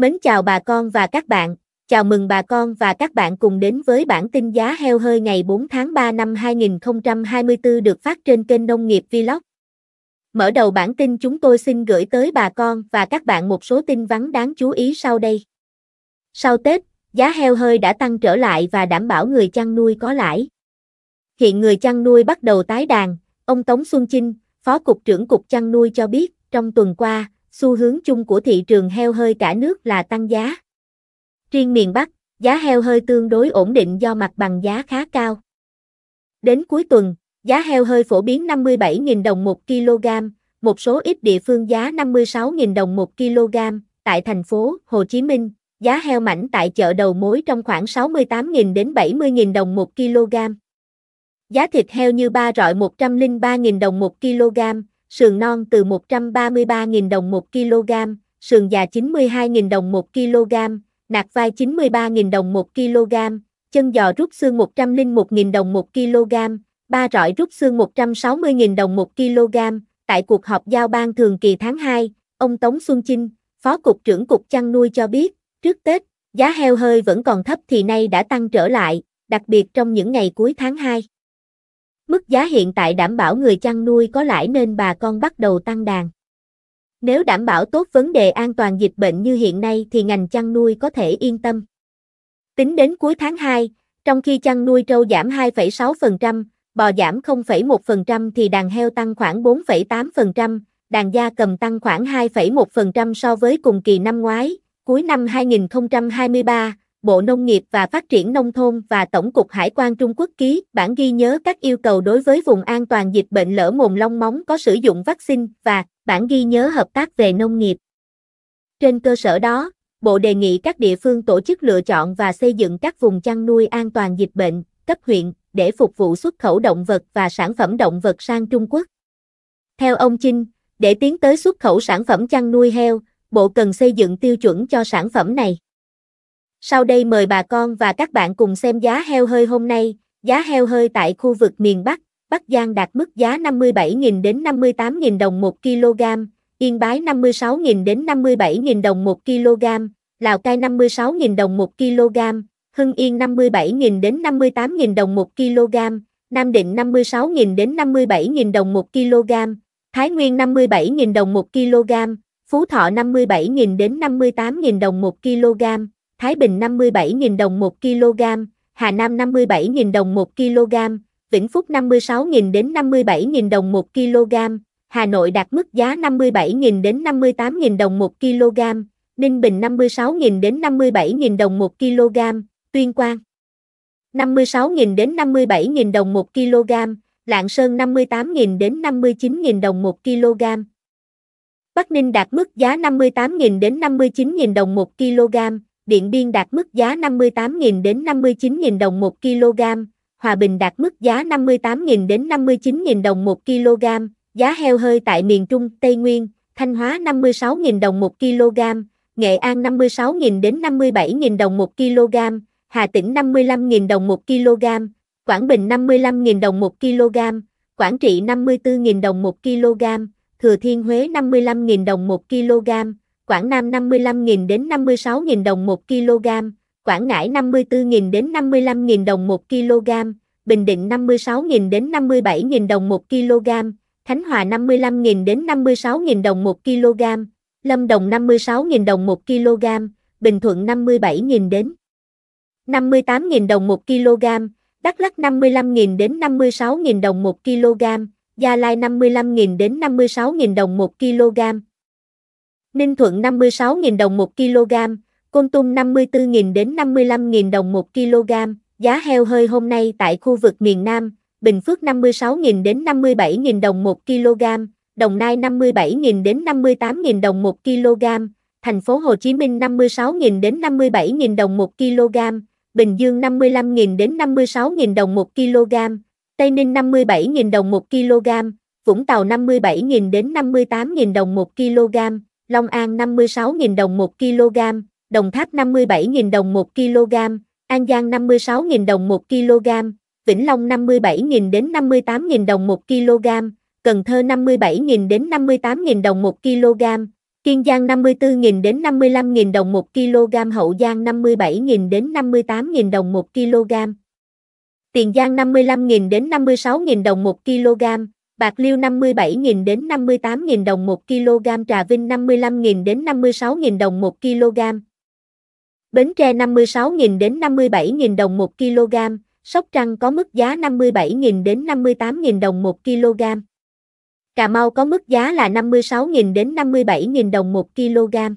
Mến chào bà con và các bạn, chào mừng bà con và các bạn cùng đến với bản tin giá heo hơi ngày 4 tháng 3 năm 2024 được phát trên kênh Nông nghiệp Vlog. Mở đầu bản tin chúng tôi xin gửi tới bà con và các bạn một số tin vắn đáng chú ý sau đây. Sau Tết, giá heo hơi đã tăng trở lại và đảm bảo người chăn nuôi có lãi. Hiện người chăn nuôi bắt đầu tái đàn, ông Tống Xuân Chinh, Phó Cục trưởng Cục Chăn Nuôi cho biết, trong tuần qua, xu hướng chung của thị trường heo hơi cả nước là tăng giá. Riêng miền Bắc, giá heo hơi tương đối ổn định do mặt bằng giá khá cao. Đến cuối tuần, giá heo hơi phổ biến 57.000 đồng 1 kg, một số ít địa phương giá 56.000 đồng 1 kg, tại thành phố Hồ Chí Minh, giá heo mảnh tại chợ đầu mối trong khoảng 68.000 đến 70.000 đồng 1 kg. Giá thịt heo như ba rọi 103.000 đồng 1 kg, sườn non từ 133.000 đồng 1 kg, sườn già 92.000 đồng 1 kg, nạc vai 93.000 đồng 1 kg, chân giò rút xương 101.000 đồng 1 kg, ba rọi rút xương 160.000 đồng 1 kg. Tại cuộc họp giao ban thường kỳ tháng 2, ông Tống Xuân Chinh, Phó Cục trưởng Cục Chăn nuôi cho biết, trước Tết, giá heo hơi vẫn còn thấp thì nay đã tăng trở lại, đặc biệt trong những ngày cuối tháng 2. Mức giá hiện tại đảm bảo người chăn nuôi có lãi nên bà con bắt đầu tăng đàn. Nếu đảm bảo tốt vấn đề an toàn dịch bệnh như hiện nay thì ngành chăn nuôi có thể yên tâm. Tính đến cuối tháng 2, trong khi chăn nuôi trâu giảm 2,6%, bò giảm 0,1% thì đàn heo tăng khoảng 4,8%, đàn gia cầm tăng khoảng 2,1% so với cùng kỳ năm ngoái. Cuối năm 2023, Bộ Nông nghiệp và Phát triển Nông thôn và Tổng cục Hải quan Trung Quốc ký bản ghi nhớ các yêu cầu đối với vùng an toàn dịch bệnh lở mồm long móng có sử dụng vaccine và bản ghi nhớ hợp tác về nông nghiệp. Trên cơ sở đó, Bộ đề nghị các địa phương tổ chức lựa chọn và xây dựng các vùng chăn nuôi an toàn dịch bệnh, cấp huyện, để phục vụ xuất khẩu động vật và sản phẩm động vật sang Trung Quốc. Theo ông Chinh, để tiến tới xuất khẩu sản phẩm chăn nuôi heo, Bộ cần xây dựng tiêu chuẩn cho sản phẩm này. Sau đây mời bà con và các bạn cùng xem giá heo hơi hôm nay. Giá heo hơi tại khu vực miền Bắc, Bắc Giang đạt mức giá 57.000 đến 58.000 đồng 1 kg, Yên Bái 56.000 đến 57.000 đồng 1 kg, Lào Cai 56.000 đồng 1 kg, Hưng Yên 57.000 đến 58.000 đồng 1 kg, Nam Định 56.000 đến 57.000 đồng 1 kg, Thái Nguyên 57.000 đồng 1 kg, Phú Thọ 57.000 đến 58.000 đồng 1 kg. Thái Bình 57.000 đồng 1 kg, Hà Nam 57.000 đồng 1 kg, Vĩnh Phúc 56.000 đến 57.000 đồng 1 kg, Hà Nội đạt mức giá 57.000 đến 58.000 đồng 1 kg, Ninh Bình 56.000 đến 57.000 đồng 1 kg, Tuyên Quang 56.000 đến 57.000 đồng 1 kg, Lạng Sơn 58.000 đến 59.000 đồng 1 kg. Bắc Ninh đạt mức giá 58.000 đến 59.000 đồng 1 kg, Điện Biên đạt mức giá 58.000 đến 59.000 đồng 1 kg, Hòa Bình đạt mức giá 58.000 đến 59.000 đồng 1 kg, giá heo hơi tại miền Trung, Tây Nguyên, Thanh Hóa 56.000 đồng 1 kg, Nghệ An 56.000 đến 57.000 đồng 1 kg, Hà Tĩnh 55.000 đồng 1 kg, Quảng Bình 55.000 đồng 1 kg, Quảng Trị 54.000 đồng 1 kg, Thừa Thiên Huế 55.000 đồng 1 kg, Quảng Nam 55.000 đến 56.000 đồng 1 kg, Quảng Ngãi 54.000 đến 55.000 đồng 1 kg, Bình Định 56.000 đến 57.000 đồng 1 kg, Khánh Hòa 55.000 đến 56.000 đồng 1 kg, Lâm Đồng 56.000 đồng 1 kg, Bình Thuận 57.000 đến 58.000 đồng 1 kg, Đắk Lắk 55.000 đến 56.000 đồng 1 kg, Gia Lai 55.000 đến 56.000 đồng 1 kg, Ninh Thuận 56.000 đồng 1 kg, Côn Tum 54.000 đến 55.000 đồng 1 kg, giá heo hơi hôm nay tại khu vực miền Nam, Bình Phước 56.000 đến 57.000 đồng 1 kg, Đồng Nai 57.000 đến 58.000 đồng 1 kg, thành phố Hồ Chí Minh 56.000 đến 57.000 đồng 1 kg, Bình Dương 55.000 đến 56.000 đồng 1 kg, Tây Ninh 57.000 đồng 1 kg, Vũng Tàu 57.000 đến 58.000 đồng 1 kg. Long An 56.000 đồng 1 kg, Đồng Tháp 57.000 đồng 1 kg, An Giang 56.000 đồng 1 kg, Vĩnh Long 57.000 đến 58.000 đồng 1 kg, Cần Thơ 57.000 đến 58.000 đồng 1 kg, Kiên Giang 54.000 đến 55.000 đồng 1 kg, Hậu Giang 57.000 đến 58.000 đồng 1 kg. Tiền Giang 55.000 đến 56.000 đồng 1 kg, bạc liêu 57.000 đến 58.000 đồng 1 kg, trà vinh 55.000 đến 56.000 đồng 1 kg. Bến Tre 56.000 đến 57.000 đồng 1 kg, Sóc Trăng có mức giá 57.000 đến 58.000 đồng 1 kg. Cà Mau có mức giá là 56.000 đến 57.000 đồng 1 kg.